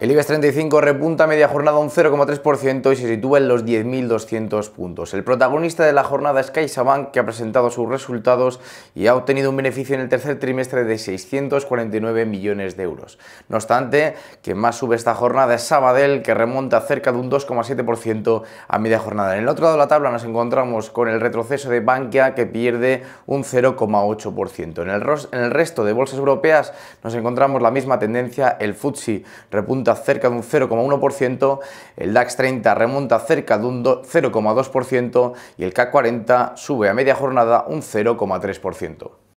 El IBEX 35 repunta media jornada un 0,3% y se sitúa en los 10.200 puntos. El protagonista de la jornada es CaixaBank, que ha presentado sus resultados y ha obtenido un beneficio en el tercer trimestre de 649 millones de euros. No obstante, quien más sube esta jornada es Sabadell, que remonta cerca de un 2,7% a media jornada. En el otro lado de la tabla nos encontramos con el retroceso de Bankia, que pierde un 0,8%. En, el resto de bolsas europeas nos encontramos la misma tendencia, el FTSE repunta cerca de un 0,1%, el DAX 30 remonta cerca de un 0,2% y el CAC 40 sube a media jornada un 0,3%.